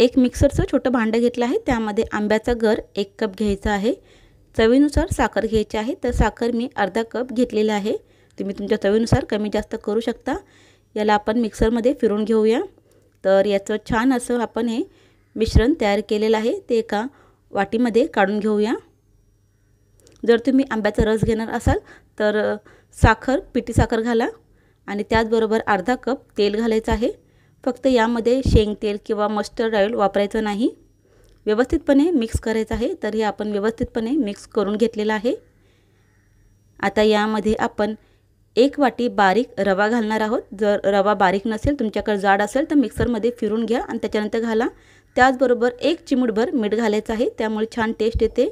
एक मिक्सरचं छोटं भांडं घेतलं आहे त्यामध्ये आंब्याचा गर एक कप घ्यायचा आहे चवीनुसार साखर घ्यायची आहे तर साखर मी अर्धा कप घेतलेला आहे तुम्ही तुमच्या चवीनुसार कमी जास्त करू शकता याला आपण मिक्सरमध्ये फिरून घेऊया तर याचं छान असं आपण हे मिश्रण तयार केलेलं आहे ते एका वाटीमध्ये काढून घेऊया जर तुम्ही आंब्याचा रस घेणार असाल तर साखर पिठी साखर घाला आणि त्याचबरोबर अर्धा कप तेल घालायचं आहे फक्त यामध्ये शेंगतेल किंवा मस्टर्ड ऑइल वापरायचं नाही व्यवस्थितपणे मिक्स करायचं आहे तर हे आपण व्यवस्थितपणे मिक्स करून घेतलेलं आहे आता यामध्ये आपण एक वाटी बारीक रवा घालणार आहोत जर रवा बारीक नसेल तुमच्याकडे जाड असेल तर मिक्सरमध्ये फिरून घ्या आणि त्याच्यानंतर घाला त्याचबरोबर एक चिमूटभर मीठ घालायचं आहे त्यामुळे छान टेस्ट येते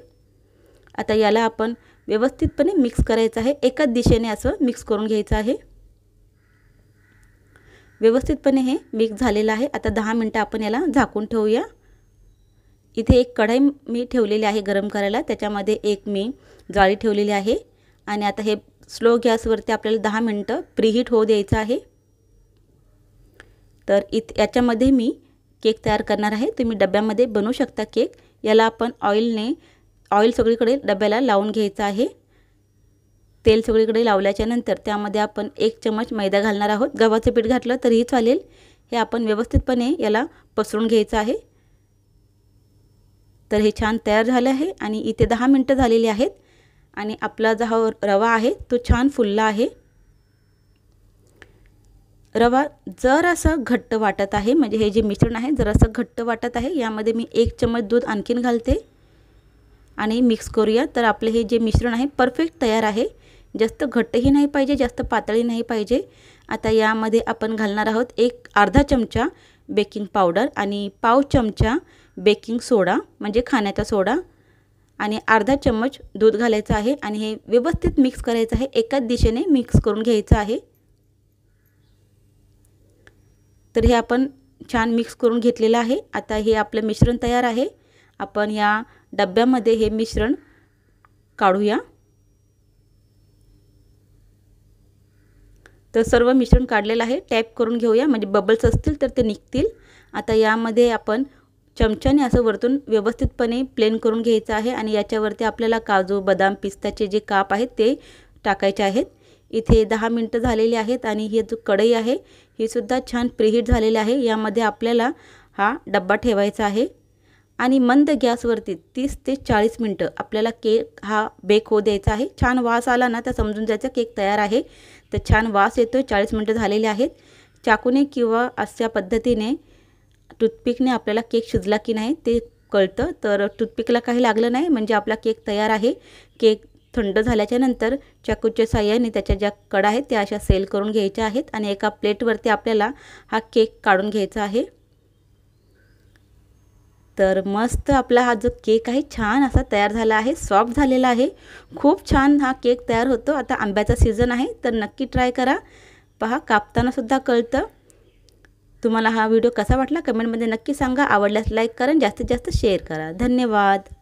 आता याला आपण व्यवस्थितपणे मिक्स करायचं आहे एकाच दिशेने असं मिक्स करून घ्यायचं आहे व्यवस्थितपणे हे मिक्स झालेलं आहे आता दहा मिनटं आपण याला झाकून ठेवूया इथे एक कढाई मी ठेवलेली आहे गरम करायला त्याच्यामध्ये एक मी जाळी ठेवलेली आहे आणि आता हे स्लो गॅसवरती आपल्याला दहा मिनटं प्रीहीट होऊ द्यायचं आहे तर इत याच्यामध्ये मी केक तयार करणार आहे तुम्ही डब्यामध्ये बनवू शकता केक याला आपण ऑइलने ऑइल सगळीकडे डब्याला लावून घ्यायचं आहे तेल सगळीकडे लावल्याच्यानंतर त्यामध्ये आपण एक चमच मैदा घालणार आहोत गव्हाचं पीठ घातलं तरीही चालेल हे आपण व्यवस्थितपणे याला पसरून घ्यायचं आहे तर हे छान तयार झालं आहे आणि इथे दहा मिनटं झालेली आहेत आणि आपला जो हा रवा आहे तो छान फुलला आहे रवा जर असं घट्ट वाटत आहे म्हणजे हे जे मिश्रण आहे जरासं घट्ट वाटत आहे यामध्ये मी एक चमच दूध आणखीन घालते आणि मिक्स करूया तर आपले हे जे मिश्रण आहे परफेक्ट तयार आहे जास्त घट्टही नाही पाहिजे जास्त पातळी नाही पाहिजे आता यामध्ये आपण घालणार आहोत एक अर्धा चमचा बेकिंग पावडर आणि पाव चमचा बेकिंग सोडा म्हणजे खाण्याचा सोडा आणि अर्धा चमच दूध घालायचं आहे आणि हे व्यवस्थित मिक्स करायचं आहे एकाच दिशेने मिक्स करून घ्यायचं आहे तर हे आपण छान मिक्स करून घेतलेलं आहे आता हे आपलं मिश्रण तयार आहे आपण या डब्यामध्ये हे मिश्रण काढूया तर सर्व मिश्रण काढलेलं आहे टॅप करून घेऊया म्हणजे बबल्स असतील तर ते निघतील आता यामध्ये आपण चमच्याने असं वरतून व्यवस्थितपणे प्लेन करून घ्यायचं आहे आणि याच्यावरती आपल्याला काजू बदाम पिस्ताचे जे काप आहेत ते टाकायचे आहेत इथे दहा मिनटं झालेली आहेत आणि ही जो कढई आहे ही सुद्धा छान प्रिहीट झालेली आहे यामध्ये आपल्याला हा डब्बा ठेवायचा आहे आणि मंद गॅसवरती तीस ते चाळीस मिनटं आपल्याला केक हा बेक होऊ द्यायचा आहे छान वास आला ना तर समजून जायचा केक तयार आहे तर छान वास येतो आहे चाळीस मिनटं झालेले आहेत चाकूने किंवा अशा पद्धतीने टूथपिकने आपल्याला केक शिजला की नाही ते कळतं तर टूथपिकला काही लागलं नाही म्हणजे आपला केक तयार आहे केक थंड झाल्याच्यानंतर चाकूच्या साह्याने त्याच्या ज्या कडा आहेत त्या अशा सेल करून घ्यायच्या आहेत आणि एका प्लेटवरती आपल्याला हा केक काढून घ्यायचा आहे तर मस्त आपला हा जो केक आहे छान असा तयार झाला आहे सॉफ्ट झालेला आहे खूप छान हा केक तयार होतो आता आंब्याचा सीझन आहे तर नक्की ट्राय करा पहा कापतानासुद्धा कळतं तुम्हाला हा व्हिडिओ कसा वाटला कमेंटमध्ये नक्की सांगा आवडल्यास लाईक करा जास्तीत जास्त शेअर करा धन्यवाद